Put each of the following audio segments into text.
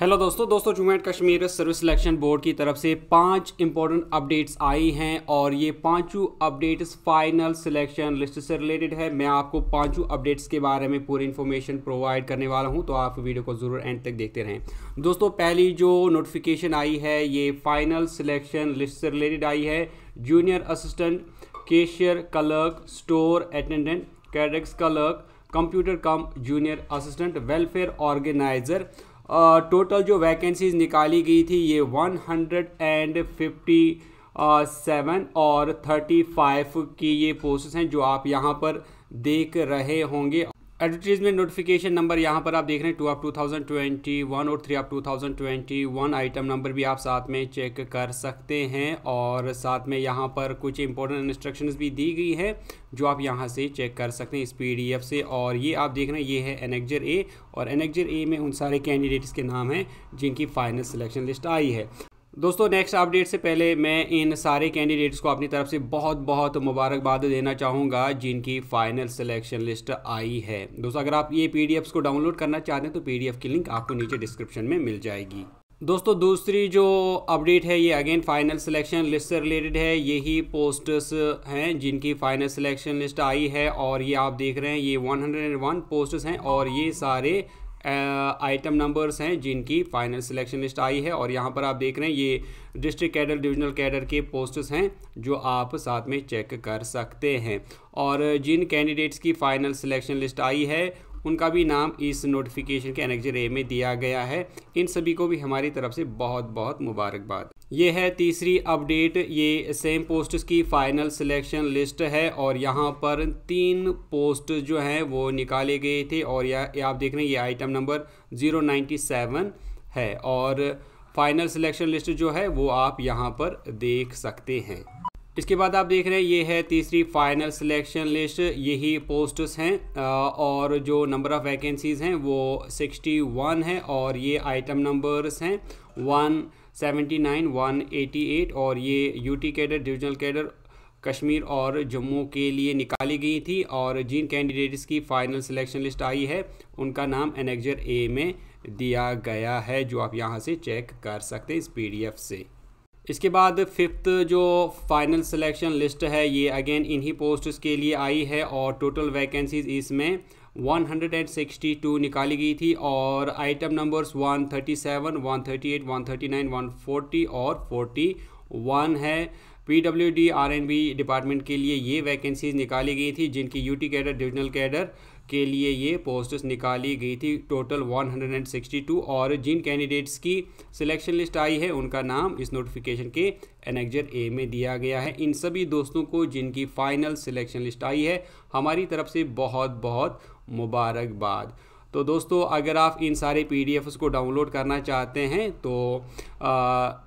hello दोस्तों दोस्तों Jammu and Kashmir service selection board की तरफ से पांच इंपॉर्टेंट अपडेट्स आई हैं और ये पांचों अपडेट्स फाइनल सिलेक्शन लिस्ट से रिलेटेड है मैं आपको पांचों अपडेट्स के बारे में पूरी इन्फॉर्मेशन प्रोवाइड करने वाला हूं तो आप वीडियो को ज़रूर एंड तक देखते रहें दोस्तों पहली जो नोटिफिकेशन आई है ये फाइनल सिलेक्शन लिस्ट से रिलेटेड आई है junior assistant cashier clerk store attendant कैडक्स clerk computer cum junior assistant welfare organizer total जो वैकेंसीज निकाली गई थी ये 157 और 35 की ये पोस्ट हैं जो आप यहाँ पर देख रहे होंगे एडवर्टीजमेंट नोटिफिकेशन नंबर यहाँ पर आप देख रहे हैं two of two thousand twenty one और three of two thousand twenty one item number भी आप साथ में चेक कर सकते हैं और साथ में यहाँ पर कुछ इंपॉर्टेंट इंस्ट्रक्शंस भी दी गई है जो आप यहाँ से चेक कर सकते हैं इस पी से और ये आप देख रहे हैं ये है एनेक्जर ए और एनेक्जर ए में उन सारे कैंडिडेट्स के नाम हैं जिनकी फाइनल सिलेक्शन लिस्ट आई है दोस्तों नेक्स्ट अपडेट से पहले मैं इन सारे कैंडिडेट्स को अपनी तरफ से बहुत बहुत मुबारकबाद देना चाहूँगा जिनकी फ़ाइनल सिलेक्शन लिस्ट आई है दोस्तों अगर आप ये पी को डाउनलोड करना चाहते हैं तो पी की लिंक आपको नीचे डिस्क्रिप्शन में मिल जाएगी दोस्तों दूसरी जो अपडेट है ये अगेन फाइनल सिलेक्शन लिस्ट से रिलेटेड है यही पोस्टर्स हैं जिनकी फाइनल सिलेक्शन लिस्ट आई है और ये आप देख रहे हैं ये 101 पोस्टर्स हैं और ये सारे आइटम नंबर्स हैं जिनकी फाइनल सिलेक्शन लिस्ट आई है और यहाँ पर आप देख रहे हैं ये डिस्ट्रिक्ट कैडर डिविजनल कैडर के पोस्ट हैं जो आप साथ में चेक कर सकते हैं और जिन कैंडिडेट्स की फाइनल सिलेक्शन लिस्ट आई है उनका भी नाम इस नोटिफिकेशन के एनेक्जर ए में दिया गया है इन सभी को भी हमारी तरफ से बहुत बहुत मुबारकबाद ये है तीसरी अपडेट ये सेम पोस्ट की फ़ाइनल सिलेक्शन लिस्ट है और यहाँ पर तीन पोस्ट जो हैं वो निकाले गए थे और यह आप देख रहे हैं ये item number zero ninety seven है और फाइनल सिलेक्शन लिस्ट जो है वो आप यहाँ पर देख सकते हैं इसके बाद आप देख रहे हैं ये है तीसरी फाइनल सिलेक्शन लिस्ट यही पोस्ट्स हैं और जो नंबर ऑफ़ वैकेंसीज़ हैं वो 61 है और ये आइटम नंबर्स हैं 179, 188 और ये UT cadre divisional cadre Kashmir और जम्मू के लिए निकाली गई थी और जिन कैंडिडेट्स की फ़ाइनल सिलेक्शन लिस्ट आई है उनका नाम एनेक्जर ए में दिया गया है जो आप यहाँ से चेक कर सकते हैं इस पीडीएफ से इसके बाद फिफ्थ जो फाइनल सिलेक्शन लिस्ट है ये अगेन इन्हीं पोस्ट्स के लिए आई है और टोटल वैकेंसीज इसमें 162 निकाली गई थी और आइटम नंबर्स 137, 138, 139, 140 और 41 है पीडब्ल्यूडी आरएनबी डिपार्टमेंट के लिए ये वैकेंसीज निकाली गई थी जिनकी यूटी कैडर डिविजनल कैडर के लिए ये पोस्ट निकाली गई थी टोटल 162 और जिन कैंडिडेट्स की सिलेक्शन लिस्ट आई है उनका नाम इस नोटिफिकेशन के एनेक्जर ए में दिया गया है इन सभी दोस्तों को जिनकी फाइनल सिलेक्शन लिस्ट आई है हमारी तरफ से बहुत बहुत मुबारकबाद तो दोस्तों अगर आप इन सारे पी को डाउनलोड करना चाहते हैं तो आ,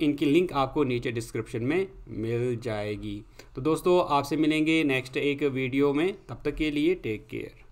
इनकी लिंक आपको नीचे डिस्क्रिप्शन में मिल जाएगी तो दोस्तों आपसे मिलेंगे नेक्स्ट एक वीडियो में तब तक के लिए टेक केयर